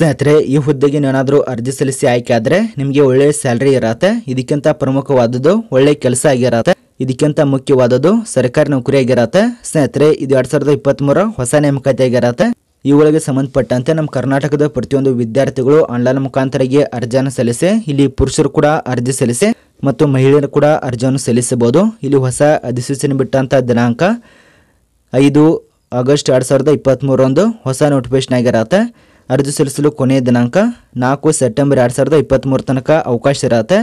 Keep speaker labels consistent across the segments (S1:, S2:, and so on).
S1: ಸ್ನೇಹಿತರೆ ಈ ಹುದ್ದೆಗೆ ನೀವೇನಾದರೂ ಅರ್ಜಿ ಸಲ್ಲಿಸಿ ಆಯ್ಕೆ ಆದರೆ ನಿಮಗೆ ಒಳ್ಳೆ ಸ್ಯಾಲ್ರಿ ಇರತ್ತೆ ಇದಕ್ಕಿಂತ ಪ್ರಮುಖವಾದದ್ದು ಒಳ್ಳೆ ಕೆಲಸ ಆಗಿರತ್ತೆ ಇದಕ್ಕಿಂತ ಮುಖ್ಯವಾದದ್ದು ಸರ್ಕಾರಿ ನೌಕರಿ ಆಗಿರತ್ತೆ ಸ್ನೇಹಿತರೆ ಇದು ಎರಡ್ ಸಾವಿರದ ಇಪ್ಪತ್ತ್ ಹೊಸ ನೇಮಕಾತಿ ಆಗಿರತ್ತೆ ಇವುಗಳಿಗೆ ಸಂಬಂಧಪಟ್ಟಂತೆ ನಮ್ಮ ಕರ್ನಾಟಕದ ಪ್ರತಿಯೊಂದು ವಿದ್ಯಾರ್ಥಿಗಳು ಆನ್ಲೈನ್ ಮುಖಾಂತರಗೆ ಅರ್ಜಿಯನ್ನು ಸಲ್ಲಿಸಿ ಇಲ್ಲಿ ಪುರುಷರು ಕೂಡ ಅರ್ಜಿ ಸಲ್ಲಿಸಿ ಮತ್ತು ಮಹಿಳೆಯರು ಕೂಡ ಅರ್ಜಿಯನ್ನು ಸಲ್ಲಿಸಬಹುದು ಇಲ್ಲಿ ಹೊಸ ಅಧಿಸೂಚನೆ ಬಿಟ್ಟಂತ ದಿನಾಂಕ ಐದು ಆಗಸ್ಟ್ ಎರಡು ಸಾವಿರದ ಇಪ್ಪತ್ತ್ಮೂರರಂದು ಹೊಸ ನೋಟಿಫಿಕೇಶನ್ ಆಗಿರತ್ತೆ ಅರ್ಜಿ ಸಲ್ಲಿಸಲು ಕೊನೆಯ ದಿನಾಂಕ ನಾಲ್ಕು ಸೆಪ್ಟೆಂಬರ್ ಎರಡು ಸಾವಿರದ ಇಪ್ಪತ್ತ್ಮೂರು ತನಕ ಅವಕಾಶ ಇರತ್ತೆ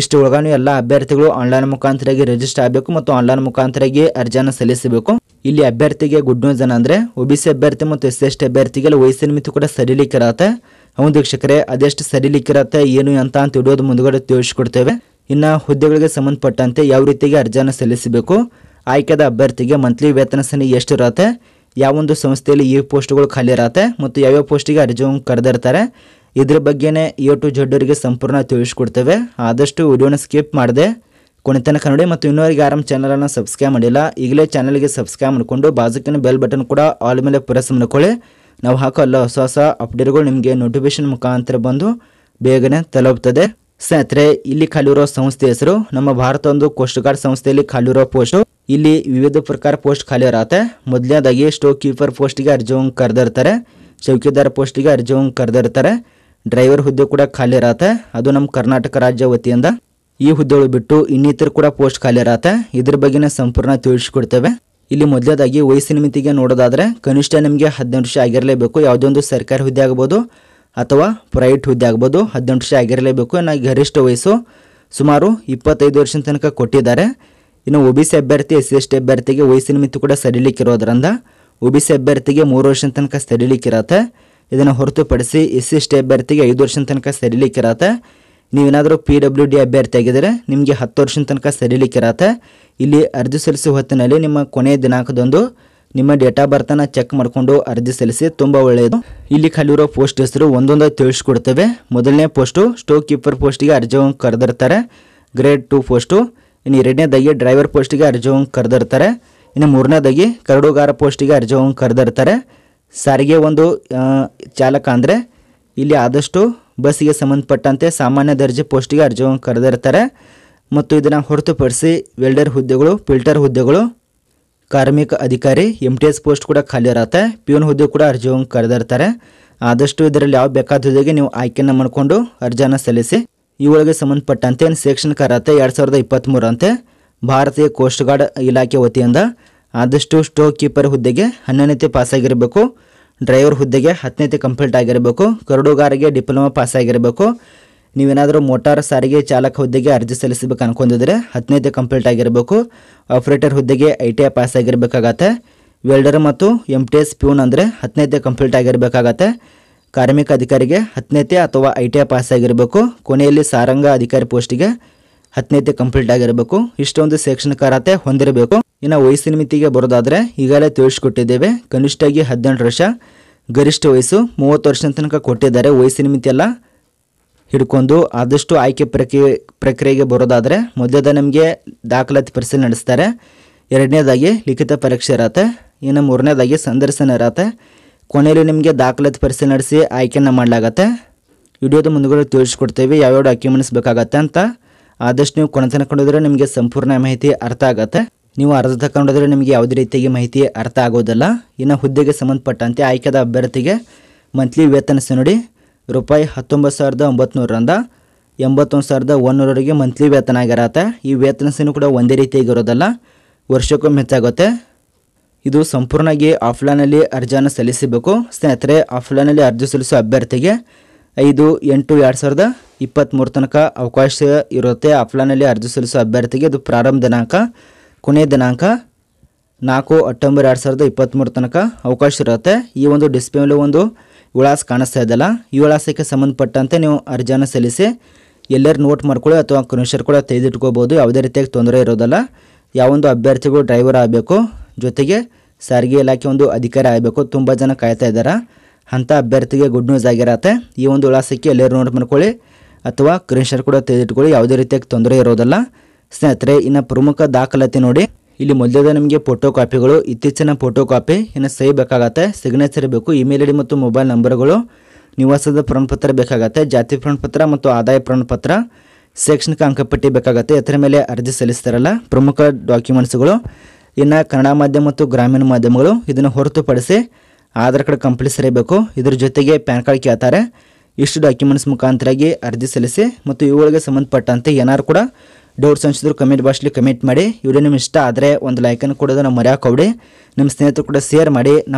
S1: ಇಷ್ಟು ಒಳಗಾನು ಎಲ್ಲ ಅಭ್ಯರ್ಥಿಗಳು ಆನ್ಲೈನ್ ಮುಖಾಂತರಾಗಿ ರಿಜಿಸ್ಟರ್ ಆಗಬೇಕು ಮತ್ತು ಆನ್ಲೈನ್ ಮುಖಾಂತರಾಗಿ ಅರ್ಜಿಯನ್ನು ಸಲ್ಲಿಸಬೇಕು ಇಲ್ಲಿ ಅಭ್ಯರ್ಥಿಗೆ ಗುಡ್ ನ್ಯೂಸ್ ಏನಂದರೆ ಒ ಬಿ ಸಿ ಅಭ್ಯರ್ಥಿ ಮತ್ತು ಎಸ್ ಎಸ್ ಟಿ ಅಭ್ಯರ್ಥಿಗೆಲ್ಲ ವಯಸ್ಸಿನ ಮಿತಿ ಕೂಡ ಸರಿಲಿಕ್ಕಿರತ್ತೆ ಹೌದು ವೀಕ್ಷಕರೇ ಅದೆಷ್ಟು ಸರಿಲಿಕ್ಕಿರತ್ತೆ ಏನು ಅಂತ ಅಂತ ಇಡೋದು ಮುಂದುಗಡೆ ತಿಳಿಸ್ಕೊಡ್ತೇವೆ ಇನ್ನು ಹುದ್ದೆಗಳಿಗೆ ಸಂಬಂಧಪಟ್ಟಂತೆ ಯಾವ ರೀತಿಗೆ ಅರ್ಜಿಯನ್ನು ಸಲ್ಲಿಸಬೇಕು ಆಯ್ಕೆದ ಅಭ್ಯರ್ಥಿಗೆ ಮಂತ್ಲಿ ವೇತನ ಸನಿ ಎಷ್ಟಿರತ್ತೆ ಯಾವೊಂದು ಸಂಸ್ಥೆಯಲ್ಲಿ ಈ ಪೋಸ್ಟ್ಗಳು ಖಾಲಿ ಇರತ್ತೆ ಮತ್ತು ಯಾವ್ಯಾವ ಪೋಸ್ಟಿಗೆ ಅರ್ಜಿಯನ್ನು ಕರೆದಿರ್ತಾರೆ ಇದ್ರ ಬಗ್ಗೆನೇ ಎ ಟು ಜಡ್ಡರಿಗೆ ಸಂಪೂರ್ಣ ತಿಳಿಸ್ಕೊಡ್ತೇವೆ ಆದಷ್ಟು ವಿಡಿಯೋನ ಸ್ಕಿಪ್ ಮಾಡಿದೆ ಕೊನೆ ತನಕ ನೋಡಿ ಮತ್ತು ಇನ್ನೂವರೆಗೆ ಆರಾಮ್ ಚಾನಲನ್ನು ಸಬ್ಸ್ಕ್ರೈಬ್ ಮಾಡಿಲ್ಲ ಈಗಲೇ ಗೆ ಸಬ್ಸ್ಕ್ರೈಬ್ ಮಾಡಿಕೊಂಡು ಬಾಜುಕಿನ ಬೆಲ್ ಬಟನ್ ಕೂಡ ಆಲ್ ಮೇಲೆ ಪ್ರೆಸ್ ಮಾಡ್ಕೊಳ್ಳಿ ನಾವು ಹಾಕೋ ಹೊಸ ಹೊಸ ಅಪ್ಡೇಟ್ಗಳು ನಿಮಗೆ ನೋಟಿಫಿಕೇಶನ್ ಮುಖಾಂತರ ಬಂದು ಬೇಗನೆ ತಲುಪ್ತದೆ ಸ್ನೇಹಿತರೆ ಇಲ್ಲಿ ಖಾಲಿರೋ ಸಂಸ್ಥೆ ಹೆಸರು ನಮ್ಮ ಭಾರತ ಒಂದು ಕೋಸ್ಟ್ ಗಾರ್ಡ್ ಸಂಸ್ಥೆಯಲ್ಲಿ ಖಾಲಿರೋ ಪೋಸ್ಟು ಇಲ್ಲಿ ವಿವಿಧ ಪ್ರಕಾರ ಪೋಸ್ಟ್ ಖಾಲಿ ಇರತ್ತೆ ಮೊದಲನೇದಾಗಿ ಸ್ಟೋಕ್ ಕೀಪರ್ ಪೋಸ್ಟಿಗೆ ಅರ್ಜಿವಂಗೆ ಕರೆದಿರ್ತಾರೆ ಚೌಕಿದಾರ್ ಪೋಸ್ಟಿಗೆ ಅರ್ಜಿವಂಗೆ ಕರೆದಿರ್ತಾರೆ ಡ್ರೈವರ್ ಹುದ್ದೆ ಕೂಡ ಖಾಲಿ ಇರತ್ತೆ ಅದು ನಮ್ಮ ಕರ್ನಾಟಕ ರಾಜ್ಯ ವತಿಯಿಂದ ಈ ಹುದ್ದೆಗಳು ಬಿಟ್ಟು ಇನ್ನಿತರ ಕೂಡ ಪೋಸ್ಟ್ ಖಾಲಿ ಇರತ್ತೆ ಇದ್ರ ಬಗ್ಗೆ ಸಂಪೂರ್ಣ ತಿಳಿಸ್ಕೊಡ್ತೇವೆ ಇಲ್ಲಿ ಮೊದಲೇದಾಗಿ ವಯಸ್ಸಿನ ಮಿತಿಗೆ ನೋಡೋದಾದ್ರೆ ಕನಿಷ್ಠ ನಿಮಗೆ ಹದಿನೆಂಟು ವರ್ಷ ಆಗಿರಲೇಬೇಕು ಯಾವುದೇ ಒಂದು ಸರ್ಕಾರಿ ಹುದ್ದೆ ಆಗ್ಬೋದು ಅಥವಾ ಪ್ರೈವೇಟ್ ಹುದ್ದೆ ಆಗ್ಬೋದು ಹದಿನೆಂಟು ವರ್ಷ ಆಗಿರಲೇಬೇಕು ನಾ ಗರಿಷ್ಠ ವಯಸ್ಸು ಸುಮಾರು ಇಪ್ಪತ್ತೈದು ವರ್ಷದ ತನಕ ಕೊಟ್ಟಿದ್ದಾರೆ ಇನ್ನು ಒ ಬಿ ಸಿ ಅಭ್ಯರ್ಥಿ ಎಸ್ ಸಿ ಎಸ್ ಟಿ ಅಭ್ಯರ್ಥಿಗೆ ವಯಸ್ಸಿನ ಮಿತಿ ಕೂಡ ಸಡಿಲಿಕ್ಕಿರೋದ್ರಿಂದ ಒ ಬಿ ಸಿ ಅಭ್ಯರ್ಥಿಗೆ ಮೂರು ವರ್ಷದ ತನಕ ಸಡಿಲಿಕ್ಕಿರತ್ತೆ ಇದನ್ನು ಹೊರತುಪಡಿಸಿ ಎಸ್ ಸಿ ಎಸ್ ಟಿ ಅಭ್ಯರ್ಥಿಗೆ ಐದು ವರ್ಷದ ತನಕ ಸಡಿಲಿಕ್ಕಿರತ್ತೆ ನೀವೇನಾದರೂ ಪಿ ಡಬ್ಲ್ಯೂ ಡಿ ಅಭ್ಯರ್ಥಿ ಆಗಿದ್ದರೆ ನಿಮಗೆ ಹತ್ತು ವರ್ಷದ ತನಕ ಸಡಿಲಿಕ್ಕಿರತ್ತೆ ಇಲ್ಲಿ ಅರ್ಜಿ ಸಲ್ಲಿಸುವ ಹೊತ್ತಿನಲ್ಲಿ ನಿಮ್ಮ ಕೊನೆಯ ದಿನಾಂಕದೊಂದು ನಿಮ್ಮ ಡೇಟ್ ಆಫ್ ಬರ್ತನ್ನು ಚೆಕ್ ಮಾಡಿಕೊಂಡು ಅರ್ಜಿ ಸಲ್ಲಿಸಿ ತುಂಬ ಒಳ್ಳೆಯದು ಇಲ್ಲಿ ಖಾಲಿರೋ ಪೋಸ್ಟ್ ಹೆಸರು ಒಂದೊಂದು ತಿಳಿಸ್ಕೊಡ್ತೇವೆ ಮೊದಲನೇ ಪೋಸ್ಟು ಸ್ಟೋ ಕೀಪರ್ ಪೋಸ್ಟಿಗೆ ಅರ್ಜಿ ಕರೆದಿರ್ತಾರೆ ಗ್ರೇಡ್ ಟು ಪೋಸ್ಟು ಇನ್ನು ಎರಡನೇದಾಗಿ ಡ್ರೈವರ್ ಪೋಸ್ಟಿಗೆ ಹೋಗಿ ಕರೆದಿರ್ತಾರೆ ಇನ್ನು ಮೂರನೇದಾಗಿ ಕರಡುಗಾರ ಪೋಸ್ಟಿಗೆ ಹೋಗಿ ಕರೆದಿರ್ತಾರೆ ಸಾರಿಗೆ ಒಂದು ಚಾಲಕ ಅಂದರೆ ಇಲ್ಲಿ ಆದಷ್ಟು ಬಸ್ಸಿಗೆ ಸಂಬಂಧಪಟ್ಟಂತೆ ಸಾಮಾನ್ಯ ದರ್ಜೆ ಪೋಸ್ಟಿಗೆ ಹೋಗಿ ಕರೆದಿರ್ತಾರೆ ಮತ್ತು ಇದನ್ನು ಹೊರತುಪಡಿಸಿ ವೆಲ್ಡರ್ ಹುದ್ದೆಗಳು ಫಿಲ್ಟರ್ ಹುದ್ದೆಗಳು ಕಾರ್ಮಿಕ ಅಧಿಕಾರಿ ಎಮ್ ಟಿ ಎಸ್ ಪೋಸ್ಟ್ ಕೂಡ ಖಾಲಿ ಇರುತ್ತೆ ಪಿಯೂನ್ ಹುದ್ದೆ ಕೂಡ ಹೋಗಿ ಕರೆದಿರ್ತಾರೆ ಆದಷ್ಟು ಇದರಲ್ಲಿ ಯಾವ ಬೇಕಾದ ಹುದ್ದೆಗೆ ನೀವು ಆಯ್ಕೆಯನ್ನು ಮಾಡಿಕೊಂಡು ಅರ್ಜಿಯನ್ನು ಸಲ್ಲಿಸಿ ಈ ಒಳಗೆ ಸಂಬಂಧಪಟ್ಟಂತೆ ಶೈಕ್ಷಣಿಕ ಕರತೆ ಎರಡು ಸಾವಿರದ ಇಪ್ಪತ್ತ್ಮೂರಂತೆ ಭಾರತೀಯ ಕೋಸ್ಟ್ ಗಾರ್ಡ್ ಇಲಾಖೆ ವತಿಯಿಂದ ಆದಷ್ಟು ಸ್ಟೋ ಕೀಪರ್ ಹುದ್ದೆಗೆ ಪಾಸ್ ಪಾಸಾಗಿರಬೇಕು ಡ್ರೈವರ್ ಹುದ್ದೆಗೆ ಹತ್ತನೇ ಕಂಪ್ಲೀಟ್ ಆಗಿರಬೇಕು ಕರಡುಗಾರಿಗೆ ಡಿಪ್ಲೊಮಾ ಪಾಸಾಗಿರಬೇಕು ನೀವೇನಾದರೂ ಮೋಟಾರ್ ಸಾರಿಗೆ ಚಾಲಕ ಹುದ್ದೆಗೆ ಅರ್ಜಿ ಸಲ್ಲಿಸಬೇಕು ಅನ್ಕೊಂಡಿದ್ರೆ ಹತ್ತನೇತಿ ಕಂಪ್ಲೀಟ್ ಆಗಿರಬೇಕು ಆಪ್ರೇಟರ್ ಹುದ್ದೆಗೆ ಐ ಟಿ ಐ ಪಾಸಾಗಿರಬೇಕಾಗತ್ತೆ ವೆಲ್ಡರ್ ಮತ್ತು ಎಮ್ ಟಿ ಎಸ್ ಪ್ಯೂನ್ ಅಂದರೆ ಹತ್ತನೇತಿ ಕಂಪ್ಲೀಟ್ ಆಗಿರಬೇಕಾಗತ್ತೆ ಕಾರ್ಮಿಕ ಅಧಿಕಾರಿಗೆ ಹತ್ತನೇತೆ ಅಥವಾ ಐ ಟಿ ಐ ಪಾಸ್ ಆಗಿರಬೇಕು ಕೊನೆಯಲ್ಲಿ ಸಾರಂಗ ಅಧಿಕಾರಿ ಪೋಸ್ಟಿಗೆ ಹತ್ತನೇತೆ ಕಂಪ್ಲೀಟ್ ಆಗಿರಬೇಕು ಇಷ್ಟೊಂದು ಶೈಕ್ಷಣಿಕ ಅರ್ಹತೆ ಹೊಂದಿರಬೇಕು ಇನ್ನು ವಯಸ್ಸಿನ ಮಿತಿಗೆ ಬರೋದಾದರೆ ಈಗಾಗಲೇ ತಿಳಿಸ್ಕೊಟ್ಟಿದ್ದೇವೆ ಕನಿಷ್ಠಾಗಿ ಹದಿನೆಂಟು ವರ್ಷ ಗರಿಷ್ಠ ವಯಸ್ಸು ಮೂವತ್ತು ವರ್ಷ ತನಕ ಕೊಟ್ಟಿದ್ದಾರೆ ವಯಸ್ಸಿನ ಮಿತಿಯೆಲ್ಲ ಹಿಡ್ಕೊಂಡು ಆದಷ್ಟು ಆಯ್ಕೆ ಪ್ರಕ್ರಿಯೆ ಪ್ರಕ್ರಿಯೆಗೆ ಬರೋದಾದರೆ ಮೊದಲದ ನಮಗೆ ದಾಖಲಾತಿ ಪರಿಶೀಲನೆ ನಡೆಸ್ತಾರೆ ಎರಡನೇದಾಗಿ ಲಿಖಿತ ಪರೀಕ್ಷೆ ಇರತ್ತೆ ಇನ್ನು ಮೂರನೇದಾಗಿ ಸಂದರ್ಶನ ಇರತ್ತೆ ಕೊನೆಯಲ್ಲಿ ನಿಮಗೆ ದಾಖಲಾತಿ ಪರಿಶೀಲನೆ ನಡೆಸಿ ಆಯ್ಕೆಯನ್ನು ಮಾಡಲಾಗತ್ತೆ ವಿಡಿಯೋದ ಮುಂದುಗಡೆ ತಿಳಿಸ್ಕೊಡ್ತೇವೆ ಯಾವ್ಯಾವ ಡಾಕ್ಯುಮೆಂಟ್ಸ್ ಬೇಕಾಗತ್ತೆ ಅಂತ ಆದಷ್ಟು ನೀವು ಕೊನೆ ತನಕ ನಿಮಗೆ ಸಂಪೂರ್ಣ ಮಾಹಿತಿ ಅರ್ಥ ಆಗತ್ತೆ ನೀವು ಅರ್ಧ ತಕೊಂಡಿದ್ರೆ ನಿಮಗೆ ಯಾವುದೇ ರೀತಿಯಾಗಿ ಮಾಹಿತಿ ಅರ್ಥ ಆಗೋದಿಲ್ಲ ಇನ್ನು ಹುದ್ದೆಗೆ ಸಂಬಂಧಪಟ್ಟಂತೆ ಆಯ್ಕೆದ ಅಭ್ಯರ್ಥಿಗೆ ಮಂತ್ಲಿ ವೇತನ ನೋಡಿ ರೂಪಾಯಿ ಹತ್ತೊಂಬತ್ತು ಸಾವಿರದ ಒಂಬತ್ತುನೂರಂದ ಎಂಬತ್ತೊಂದು ಸಾವಿರದ ಒಂದೂರವರೆಗೆ ಮಂತ್ಲಿ ವೇತನ ಆಗಿರತ್ತೆ ಈ ವೇತನ ಕೂಡ ಒಂದೇ ರೀತಿಯಾಗಿರೋದಲ್ಲ ವರ್ಷಕ್ಕೊಮ್ಮೆ ಹೆಚ್ಚಾಗುತ್ತೆ ಇದು ಸಂಪೂರ್ಣವಾಗಿ ಆಫ್ಲೈನಲ್ಲಿ ಅರ್ಜಿಯನ್ನು ಸಲ್ಲಿಸಬೇಕು ಸ್ನೇಹಿತರೆ ಆಫ್ಲೈನಲ್ಲಿ ಅರ್ಜಿ ಸಲ್ಲಿಸುವ ಅಭ್ಯರ್ಥಿಗೆ ಐದು ಎಂಟು ಎರಡು ಸಾವಿರದ ಇಪ್ಪತ್ತ್ಮೂರು ತನಕ ಅವಕಾಶ ಇರುತ್ತೆ ಆಫ್ಲೈನಲ್ಲಿ ಅರ್ಜಿ ಸಲ್ಲಿಸುವ ಅಭ್ಯರ್ಥಿಗೆ ಇದು ಪ್ರಾರಂಭ ದಿನಾಂಕ ಕೊನೆಯ ದಿನಾಂಕ ನಾಲ್ಕು ಅಕ್ಟೋಬರ್ ಎರಡು ಸಾವಿರದ ಇಪ್ಪತ್ತ್ಮೂರು ತನಕ ಅವಕಾಶ ಇರುತ್ತೆ ಈ ಒಂದು ಡಿಸ್ಪ್ಲೇಲಿ ಒಂದು ವಿಳಾಸ ಕಾಣಿಸ್ತಾ ಇದ್ದಲ್ಲ ಈ ವಿಳಾಸಕ್ಕೆ ಸಂಬಂಧಪಟ್ಟಂತೆ ನೀವು ಅರ್ಜಿಯನ್ನು ಸಲ್ಲಿಸಿ ಎಲ್ಲರೂ ನೋಟ್ ಮಾಡ್ಕೊಳ್ಳಿ ಅಥವಾ ಕನಿಷರ್ ಕೂಡ ತೆಗೆದಿಟ್ಕೋಬೋದು ಯಾವುದೇ ರೀತಿಯಾಗಿ ತೊಂದರೆ ಇರೋದಲ್ಲ ಯಾವೊಂದು ಅಭ್ಯರ್ಥಿಗಳು ಡ್ರೈವರ್ ಆಗಬೇಕು ಜೊತೆಗೆ ಸಾರಿಗೆ ಇಲಾಖೆ ಒಂದು ಅಧಿಕಾರಿ ಆಗಬೇಕು ತುಂಬ ಜನ ಕಾಯ್ತಾ ಇದ್ದಾರೆ ಅಂಥ ಅಭ್ಯರ್ಥಿಗೆ ಗುಡ್ ನ್ಯೂಸ್ ಆಗಿರತ್ತೆ ಈ ಒಂದು ವಿಳಾಸಕ್ಕೆ ಎಲ್ಲರೂ ನೋಟ್ ಮಾಡ್ಕೊಳ್ಳಿ ಅಥವಾ ಕ್ರೀನ್ಶಾಟ್ ಕೂಡ ತೆಗೆದಿಟ್ಕೊಳ್ಳಿ ಯಾವುದೇ ರೀತಿಯಾಗಿ ತೊಂದರೆ ಇರೋದಿಲ್ಲ ಸ್ನೇಹಿತರೆ ಇನ್ನು ಪ್ರಮುಖ ದಾಖಲಾತಿ ನೋಡಿ ಇಲ್ಲಿ ಮೊದಲದ ನಿಮಗೆ ಫೋಟೋ ಕಾಪಿಗಳು ಇತ್ತೀಚಿನ ಫೋಟೋ ಕಾಪಿ ಇನ್ನು ಸಹಿ ಬೇಕಾಗತ್ತೆ ಸಿಗ್ನೇಚರ್ ಬೇಕು ಇಮೇಲ್ ಐ ಡಿ ಮತ್ತು ಮೊಬೈಲ್ ನಂಬರ್ಗಳು ನಿವಾಸದ ಪ್ರಮಾಣಪತ್ರ ಬೇಕಾಗತ್ತೆ ಜಾತಿ ಪ್ರಮಾಣಪತ್ರ ಮತ್ತು ಆದಾಯ ಪ್ರಮಾಣಪತ್ರ ಶೈಕ್ಷಣಿಕ ಅಂಕಪಟ್ಟಿ ಬೇಕಾಗುತ್ತೆ ಅದರ ಮೇಲೆ ಅರ್ಜಿ ಸಲ್ಲಿಸ್ತಾರಲ್ಲ ಪ್ರಮುಖ ಡಾಕ್ಯುಮೆಂಟ್ಸ್ಗಳು ಇನ್ನು ಕನ್ನಡ ಮಾಧ್ಯಮ ಮತ್ತು ಗ್ರಾಮೀಣ ಮಾಧ್ಯಮಗಳು ಇದನ್ನು ಹೊರತುಪಡಿಸಿ ಆಧಾರ್ ಕಾರ್ಡ್ ಕಂಪಲ್ಸರಿ ಇರಬೇಕು ಇದರ ಜೊತೆಗೆ ಪ್ಯಾನ್ ಕಾರ್ಡ್ ಕೇಳ್ತಾರೆ ಇಷ್ಟು ಡಾಕ್ಯುಮೆಂಟ್ಸ್ ಮುಖಾಂತರಾಗಿ ಅರ್ಜಿ ಸಲ್ಲಿಸಿ ಮತ್ತು ಇವುಗಳಿಗೆ ಸಂಬಂಧಪಟ್ಟಂತೆ ಏನಾರು ಕೂಡ ಡೌಟ್ಸ್ ಅನಿಸಿದ್ರು ಕಮೆಂಟ್ ಬಾಕ್ಸ್ಲಿ ಕಮೆಂಟ್ ಮಾಡಿ ವಿಡಿಯೋ ನಿಮ್ಗೆ ಇಷ್ಟ ಆದರೆ ಒಂದು ಲೈಕನ್ನು ಕೊಡೋದನ್ನು ನಾವು ನಿಮ್ಮ ಸ್ನೇಹಿತರು ಕೂಡ ಶೇರ್ ಮಾಡಿ